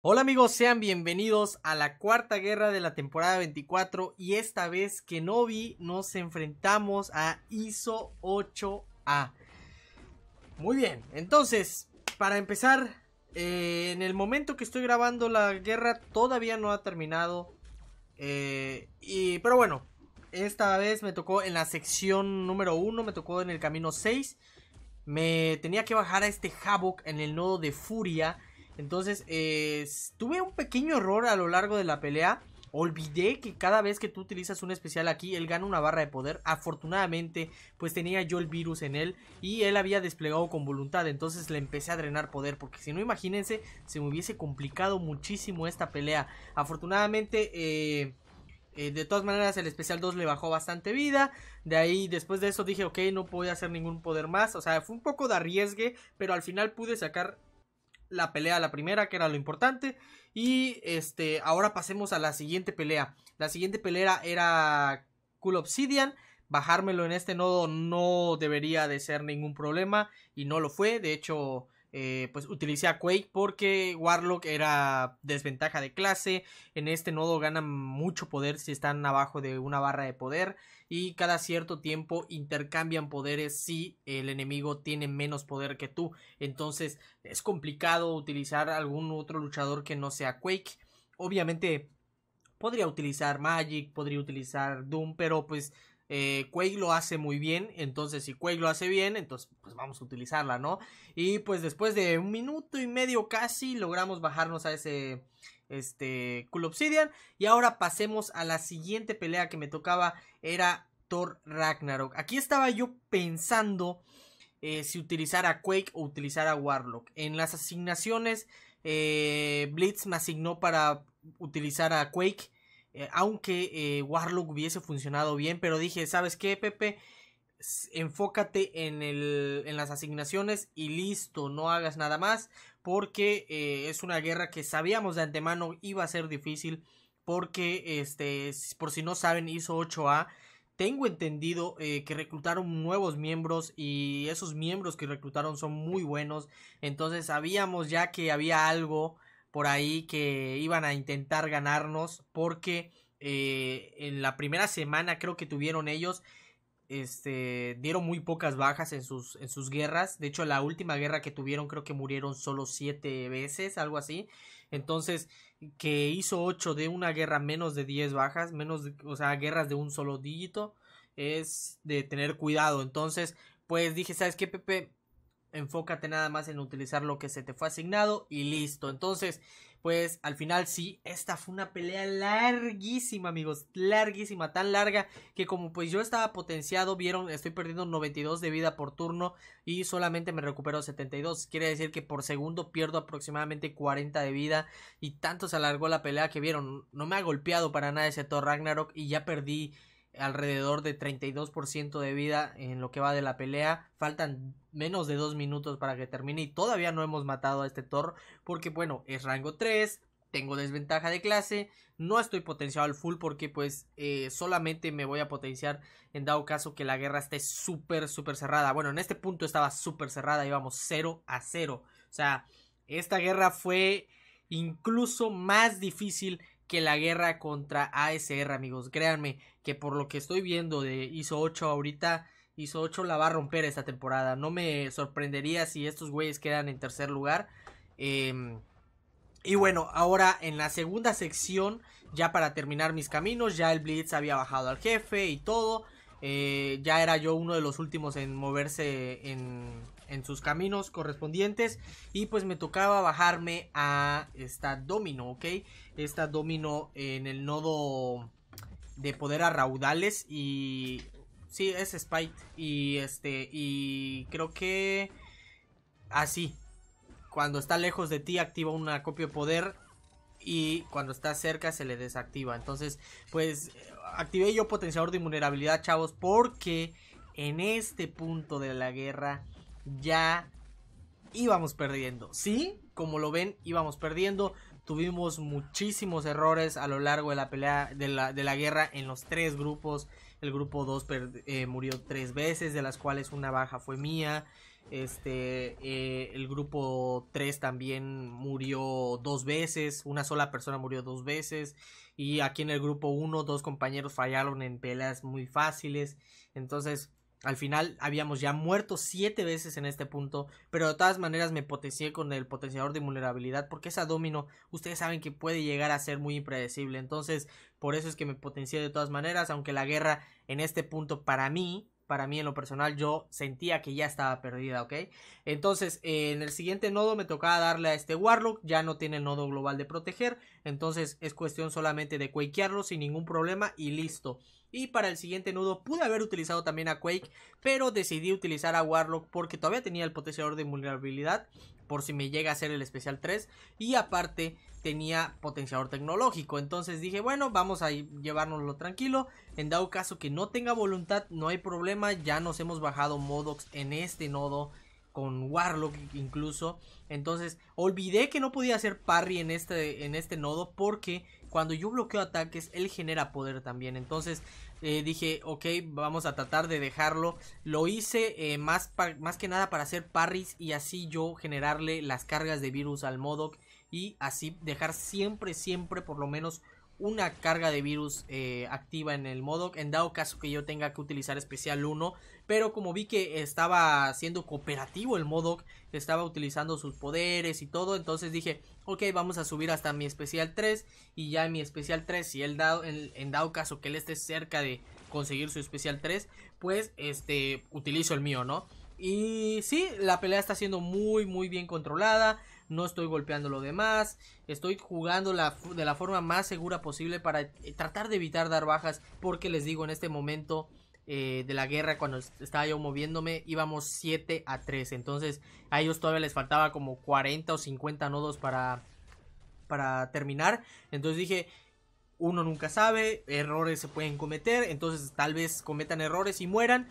Hola amigos, sean bienvenidos a la cuarta guerra de la temporada 24 y esta vez que nos enfrentamos a ISO 8A. Muy bien, entonces, para empezar, eh, en el momento que estoy grabando la guerra todavía no ha terminado. Eh, y, pero bueno, esta vez me tocó en la sección número 1, me tocó en el camino 6. Me tenía que bajar a este Havoc en el nodo de Furia entonces, eh, tuve un pequeño error a lo largo de la pelea. Olvidé que cada vez que tú utilizas un especial aquí, él gana una barra de poder. Afortunadamente, pues tenía yo el virus en él y él había desplegado con voluntad. Entonces le empecé a drenar poder, porque si no, imagínense, se me hubiese complicado muchísimo esta pelea. Afortunadamente, eh, eh, de todas maneras, el especial 2 le bajó bastante vida. De ahí, después de eso, dije, ok, no puedo hacer ningún poder más. O sea, fue un poco de arriesgue, pero al final pude sacar la pelea, la primera, que era lo importante. Y este, ahora pasemos a la siguiente pelea. La siguiente pelea era Cool Obsidian. Bajármelo en este nodo no debería de ser ningún problema y no lo fue. De hecho, eh, pues utilicé a Quake porque Warlock era desventaja de clase. En este nodo ganan mucho poder si están abajo de una barra de poder. Y cada cierto tiempo intercambian poderes si el enemigo tiene menos poder que tú. Entonces es complicado utilizar algún otro luchador que no sea Quake. Obviamente podría utilizar Magic, podría utilizar Doom, pero pues eh, Quake lo hace muy bien, entonces si Quake lo hace bien, entonces pues vamos a utilizarla, ¿no? Y pues después de un minuto y medio casi logramos bajarnos a ese este Cool Obsidian y ahora pasemos a la siguiente pelea que me tocaba era Thor Ragnarok. Aquí estaba yo pensando eh, si utilizar a Quake o utilizar a Warlock. En las asignaciones eh, Blitz me asignó para utilizar a Quake eh, aunque eh, Warlock hubiese funcionado bien, pero dije, ¿sabes qué, Pepe? Enfócate en, el, en las asignaciones y listo, no hagas nada más, porque eh, es una guerra que sabíamos de antemano iba a ser difícil, porque, este, por si no saben, hizo 8A. Tengo entendido que reclutaron nuevos miembros y esos miembros que reclutaron son muy buenos. Entonces sabíamos ya que había algo por ahí que iban a intentar ganarnos porque eh, en la primera semana creo que tuvieron ellos este dieron muy pocas bajas en sus en sus guerras de hecho la última guerra que tuvieron creo que murieron solo siete veces algo así entonces que hizo ocho de una guerra menos de diez bajas menos o sea guerras de un solo dígito es de tener cuidado entonces pues dije sabes qué Pepe enfócate nada más en utilizar lo que se te fue asignado y listo. Entonces, pues al final sí, esta fue una pelea larguísima, amigos, larguísima, tan larga que como pues yo estaba potenciado, vieron, estoy perdiendo 92 de vida por turno y solamente me recupero 72. Quiere decir que por segundo pierdo aproximadamente 40 de vida y tanto se alargó la pelea que vieron, no me ha golpeado para nada ese Thor Ragnarok y ya perdí alrededor de 32% de vida en lo que va de la pelea. Faltan menos de 2 minutos para que termine y todavía no hemos matado a este Thor porque bueno, es rango 3, tengo desventaja de clase, no estoy potenciado al full porque pues eh, solamente me voy a potenciar en dado caso que la guerra esté súper, súper cerrada. Bueno, en este punto estaba súper cerrada, íbamos 0 a 0. O sea, esta guerra fue incluso más difícil que la guerra contra ASR, amigos, créanme que por lo que estoy viendo de ISO 8 ahorita, ISO 8 la va a romper esta temporada. No me sorprendería si estos güeyes quedan en tercer lugar. Em, y bueno, ahora en la segunda sección, ya para terminar mis caminos, ya el Blitz había bajado al jefe y todo. Eh, ya era yo uno de los últimos en moverse en, en, sus caminos correspondientes. Y pues me tocaba bajarme a esta domino, ¿ok? Esta domino en el nodo de poder a raudales y... Sí, es Spite Y este, y creo que... Así. Cuando está lejos de ti activa una copia de poder y cuando está cerca se le desactiva. Entonces, pues activé yo potenciador de vulnerabilidad, chavos, porque en este punto de la guerra ya íbamos perdiendo. Sí, como lo ven, íbamos perdiendo. Tuvimos muchísimos errores a lo largo de la pelea, de la, guerra en los tres grupos. El grupo 2 eh, murió tres veces, de las cuales una baja fue mía. Este, eh, el grupo 3 también murió dos veces, una sola persona murió dos veces. Y aquí en el grupo 1, dos compañeros fallaron en peleas muy fáciles. Entonces, al final habíamos ya muerto siete veces en este punto, pero de todas maneras me potencié con el potenciador de vulnerabilidad porque esa domino ustedes saben que puede llegar a ser muy impredecible, entonces por eso es que me potencié de todas maneras, aunque la guerra en este punto para mí para mí en lo personal yo sentía que ya estaba perdida, ¿ok? Entonces eh, en el siguiente nodo me tocaba darle a este Warlock, ya no tiene el nodo global de proteger, entonces es cuestión solamente de quakearlo sin ningún problema y listo. Y para el siguiente nudo pude haber utilizado también a Quake, pero decidí utilizar a Warlock porque todavía tenía el potenciador de vulnerabilidad por si me llega a ser el especial 3 y aparte tenía potenciador tecnológico, entonces dije, bueno, vamos a llevárnoslo tranquilo, en dado caso que no tenga voluntad, no hay problema, ya nos hemos bajado Modox en este nodo con Warlock incluso, entonces olvidé que no podía hacer parry en este, en este nodo porque cuando yo bloqueo ataques, él genera poder también. Entonces eh, dije, ok, vamos a tratar de dejarlo. Lo hice eh, más, más que nada para hacer parries y así yo generarle las cargas de virus al Modoc. Y así dejar siempre, siempre por lo menos una carga de virus eh, activa en el modo en dado caso que yo tenga que utilizar especial 1 pero como vi que estaba siendo cooperativo el modoc estaba utilizando sus poderes y todo entonces dije ok vamos a subir hasta mi especial 3 y ya en mi especial 3 si él dado en, dado caso que él esté cerca de conseguir su especial 3 pues este utilizo el mío no y sí, la pelea está siendo muy, muy bien controlada no estoy golpeando lo demás, estoy jugando la, de la forma más segura posible para eh, tratar de evitar dar bajas, porque les digo, en este momento eh, de la guerra, cuando estaba yo moviéndome, íbamos 7 a 3, entonces a ellos todavía les faltaba como 40 o 50 nodos para, para terminar, entonces dije, uno nunca sabe, errores se pueden cometer, entonces tal vez cometan errores y mueran.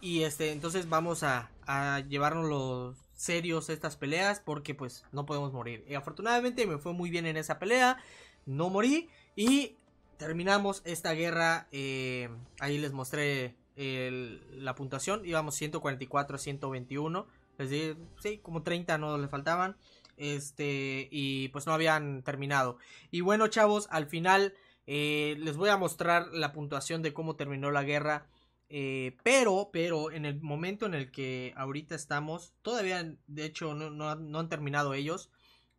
Y este, entonces vamos a, a llevarnos los, serios estas peleas porque pues no podemos morir. Y afortunadamente me fue muy bien en esa pelea, no morí y terminamos esta guerra. Eh, ahí les mostré la puntuación, íbamos 144 a 121, es decir, sí, como 30 no le faltaban. Este, y pues no habían terminado. Y bueno, chavos, al final eh, les voy a mostrar la puntuación de cómo terminó la guerra eh, pero, pero en el momento en el que ahorita estamos, todavía de hecho no, han terminado ellos,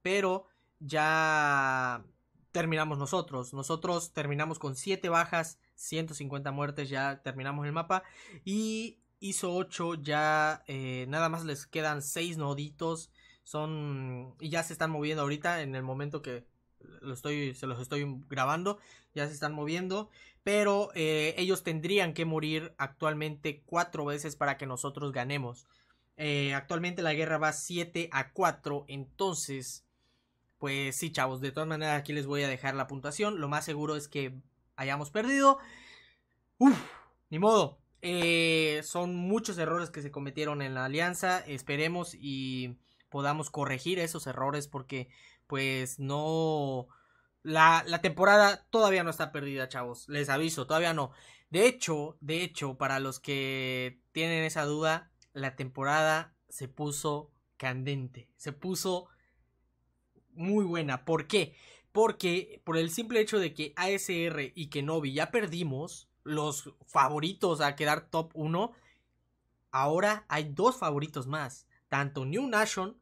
pero ya terminamos nosotros. Nosotros terminamos con 7 bajas, 150 muertes, ya terminamos el mapa. Y hizo 8, ya eh, nada más les quedan 6 noditos. Son. Y ya se están moviendo ahorita en el momento que estoy, se los estoy grabando, ya se están moviendo, pero eh, ellos tendrían que morir actualmente cuatro veces para que nosotros ganemos. Eh, actualmente la guerra va 7 a 4, entonces, pues sí, chavos, de todas maneras aquí les voy a dejar la puntuación, lo más seguro es que hayamos perdido. Uf, ni modo. Eh, son muchos errores que se cometieron en la alianza, esperemos y podamos corregir esos errores porque pues no... La, la, temporada todavía no está perdida, chavos. Les aviso, todavía no. De hecho, de hecho, para los que tienen esa duda, la temporada se puso candente. Se puso muy buena. ¿Por qué? Porque por el simple hecho de que ASR y Kenobi ya perdimos los favoritos a quedar top 1, ahora hay dos favoritos más. Tanto New Nation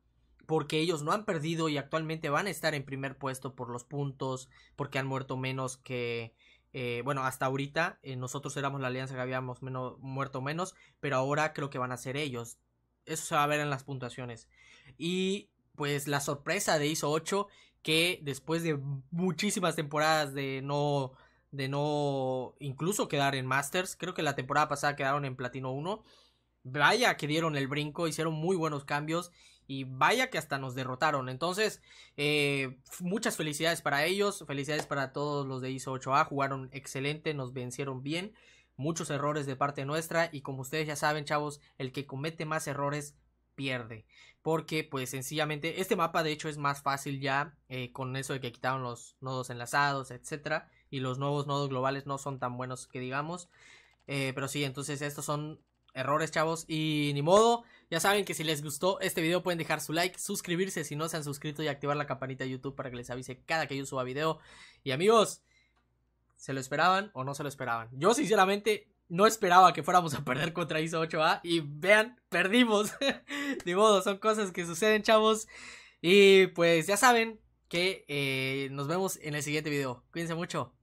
porque ellos no han perdido y actualmente van a estar en primer puesto por los puntos, porque han muerto menos que, eh, bueno, hasta ahorita eh, nosotros éramos la alianza que habíamos muerto menos, pero ahora creo que van a ser ellos. Eso se va a ver en las puntuaciones. Y pues la sorpresa de ISO 8, que después de muchísimas temporadas de no, de no incluso quedar en Masters, creo que la temporada pasada quedaron en Platino 1, vaya que dieron el brinco, hicieron muy buenos cambios y vaya que hasta nos derrotaron. Entonces, eh, muchas felicidades para ellos. Felicidades para todos los de ISO 8A. Jugaron excelente, nos vencieron bien. Muchos errores de parte nuestra. Y como ustedes ya saben, chavos, el que comete más errores pierde. Porque, pues, sencillamente, este mapa de hecho es más fácil ya eh, con eso de que quitaron los nodos enlazados, etcétera. Y los nuevos nodos globales no son tan buenos que digamos. Eh, pero sí, entonces estos son errores, chavos. Y ni modo. Ya saben que si les gustó este video pueden dejar su like, suscribirse si no se han suscrito y activar la campanita de YouTube para que les avise cada que yo suba video. Y amigos, ¿se lo esperaban o no se lo esperaban? Yo sinceramente no esperaba que fuéramos a perder contra ISO 8A y vean, perdimos. Ni modo, son cosas que suceden, chavos. Y pues ya saben que eh, nos vemos en el siguiente video. Cuídense mucho.